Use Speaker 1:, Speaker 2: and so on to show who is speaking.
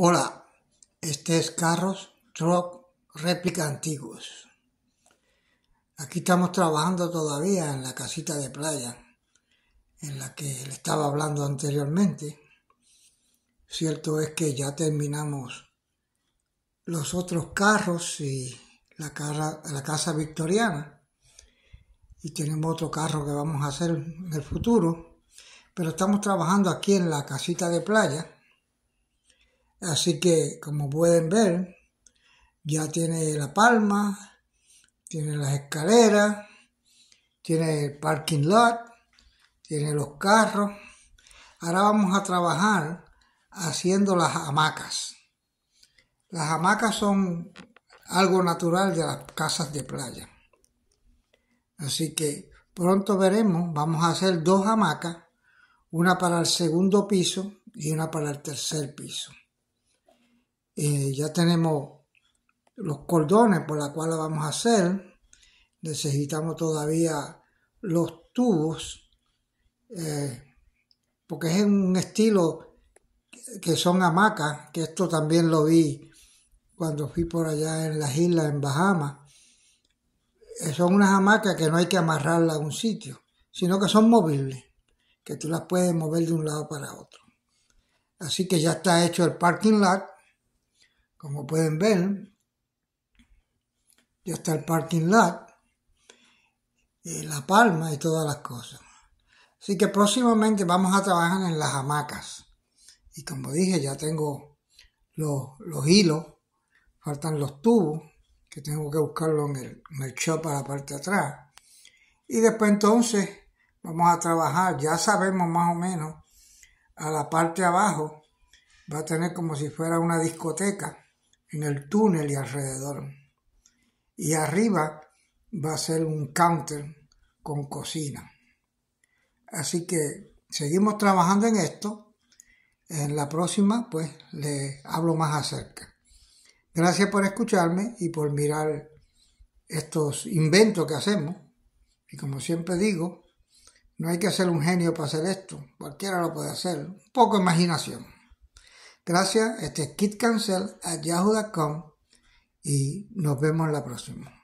Speaker 1: Hola, este es Carros Truck, Réplica Antiguos. Aquí estamos trabajando todavía en la casita de playa en la que le estaba hablando anteriormente. Cierto es que ya terminamos los otros carros y la, la casa victoriana y tenemos otro carro que vamos a hacer en el futuro, pero estamos trabajando aquí en la casita de playa Así que, como pueden ver, ya tiene la palma, tiene las escaleras, tiene el parking lot, tiene los carros. Ahora vamos a trabajar haciendo las hamacas. Las hamacas son algo natural de las casas de playa. Así que pronto veremos, vamos a hacer dos hamacas, una para el segundo piso y una para el tercer piso. Eh, ya tenemos los cordones por la cual vamos a hacer. Necesitamos todavía los tubos, eh, porque es un estilo que son hamacas, que esto también lo vi cuando fui por allá en las islas, en Bahamas. Eh, son unas hamacas que no hay que amarrarlas a un sitio, sino que son móviles, que tú las puedes mover de un lado para otro. Así que ya está hecho el parking lot como pueden ver, ya está el parking lot, eh, la palma y todas las cosas. Así que próximamente vamos a trabajar en las hamacas. Y como dije, ya tengo los, hilos, faltan los tubos, que tengo que buscarlo en el, en el shop a la parte de atrás. Y después entonces vamos a trabajar, ya sabemos más o menos, a la parte de abajo va a tener como si fuera una discoteca en el túnel y alrededor. Y arriba va a ser un counter con cocina. Así que seguimos trabajando en esto. En la próxima, pues, les hablo más acerca. Gracias por escucharme y por mirar estos inventos que hacemos. Y como siempre digo, no hay que ser un genio para hacer esto. Cualquiera lo puede hacer. Un poco de imaginación. Gracias, este es Yahoo.com y nos vemos la próxima.